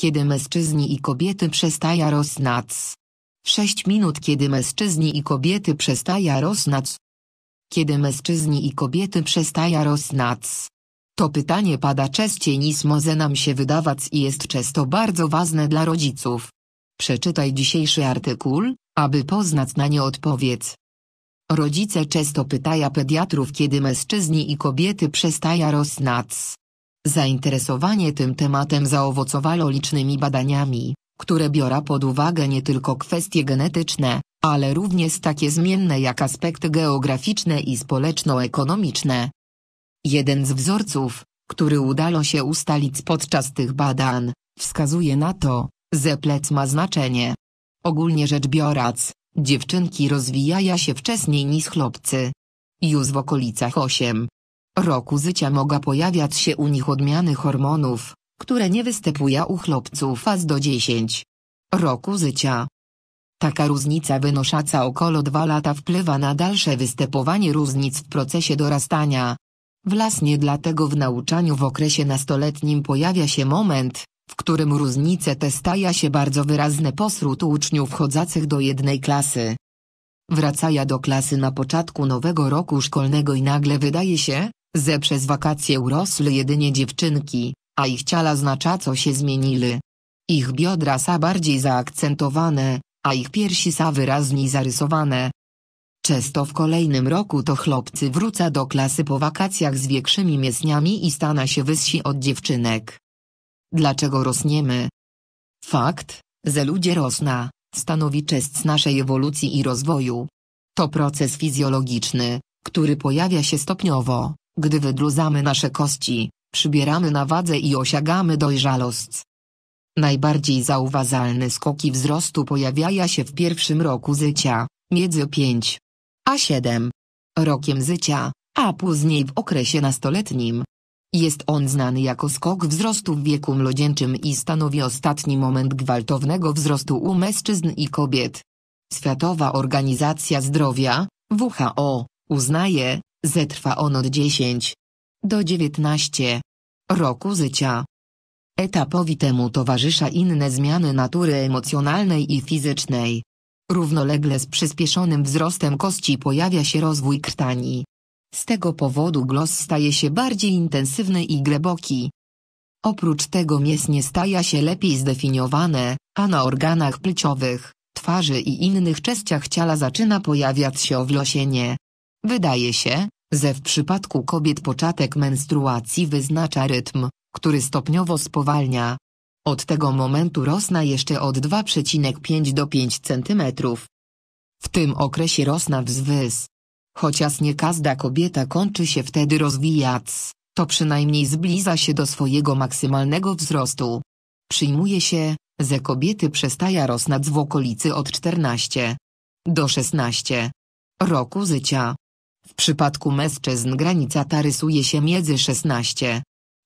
kiedy mężczyźni i kobiety przestają rosnąć. 6 minut kiedy mężczyźni i kobiety przestają rosnąć. Kiedy mężczyźni i kobiety przestają rosnąć. To pytanie pada częściej niż może nam się wydawać i jest często bardzo ważne dla rodziców. Przeczytaj dzisiejszy artykuł, aby poznać na nie odpowiedź. Rodzice często pytają pediatrów kiedy mężczyźni i kobiety przestają rosnąć. Zainteresowanie tym tematem zaowocowało licznymi badaniami, które biorą pod uwagę nie tylko kwestie genetyczne, ale również takie zmienne jak aspekty geograficzne i społeczno-ekonomiczne. Jeden z wzorców, który udało się ustalić podczas tych badań, wskazuje na to, że plec ma znaczenie. Ogólnie rzecz biorąc, dziewczynki rozwijają się wcześniej niż chłopcy. Już w okolicach 8, roku życia mogą pojawiać się u nich odmiany hormonów, które nie występują u chłopców aż do 10 roku życia. Taka różnica wynosząca około 2 lata wpływa na dalsze występowanie różnic w procesie dorastania. Wlasnie dlatego w nauczaniu w okresie nastoletnim pojawia się moment, w którym różnice te stają się bardzo wyrazne pośród uczniów chodzących do jednej klasy. Wracaja do klasy na początku nowego roku szkolnego i nagle wydaje się, ze przez wakacje urosły jedynie dziewczynki, a ich ciała co się zmienili. Ich biodra sa bardziej zaakcentowane, a ich piersi sa wyraźniej zarysowane. Często w kolejnym roku to chłopcy wróca do klasy po wakacjach z większymi mięsniami i stana się wysi od dziewczynek. Dlaczego rosniemy? Fakt, że ludzie rosna, stanowi część naszej ewolucji i rozwoju. To proces fizjologiczny, który pojawia się stopniowo, gdy wydruzamy nasze kości, przybieramy na wadze i osiągamy dojrzałość. Najbardziej zauważalne skoki wzrostu pojawiają się w pierwszym roku życia, między 5 a 7 rokiem życia, a później w okresie nastoletnim. Jest on znany jako skok wzrostu w wieku młodzieńczym i stanowi ostatni moment gwałtownego wzrostu u mężczyzn i kobiet. Światowa Organizacja Zdrowia, WHO, uznaje, Zetrwa on od 10 do 19 roku życia. Etapowi temu towarzysza inne zmiany natury emocjonalnej i fizycznej. Równolegle z przyspieszonym wzrostem kości pojawia się rozwój krtani. Z tego powodu glos staje się bardziej intensywny i głęboki. Oprócz tego mięsnie staje się lepiej zdefiniowane, a na organach pleciowych, twarzy i innych częściach ciała zaczyna pojawiać się owlosienie. Wydaje się, że w przypadku kobiet początek menstruacji wyznacza rytm, który stopniowo spowalnia. Od tego momentu rosna jeszcze od 2,5 do 5 cm. W tym okresie rosna wzwys. Chociaż nie każda kobieta kończy się wtedy rozwijać, to przynajmniej zbliża się do swojego maksymalnego wzrostu. Przyjmuje się, że kobiety przestaje rosnąć w okolicy od 14 do 16 roku życia. W przypadku mężczyzn granica ta rysuje się między 16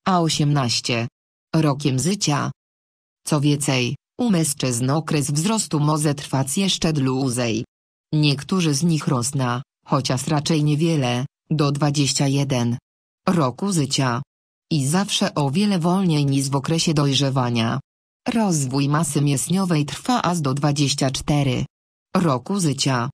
a 18 rokiem życia. Co więcej, u mężczyzn okres wzrostu może trwać jeszcze dłużej. Niektórzy z nich rosną, chociaż raczej niewiele, do 21 roku życia. I zawsze o wiele wolniej niż w okresie dojrzewania. Rozwój masy mięśniowej trwa aż do 24 roku życia.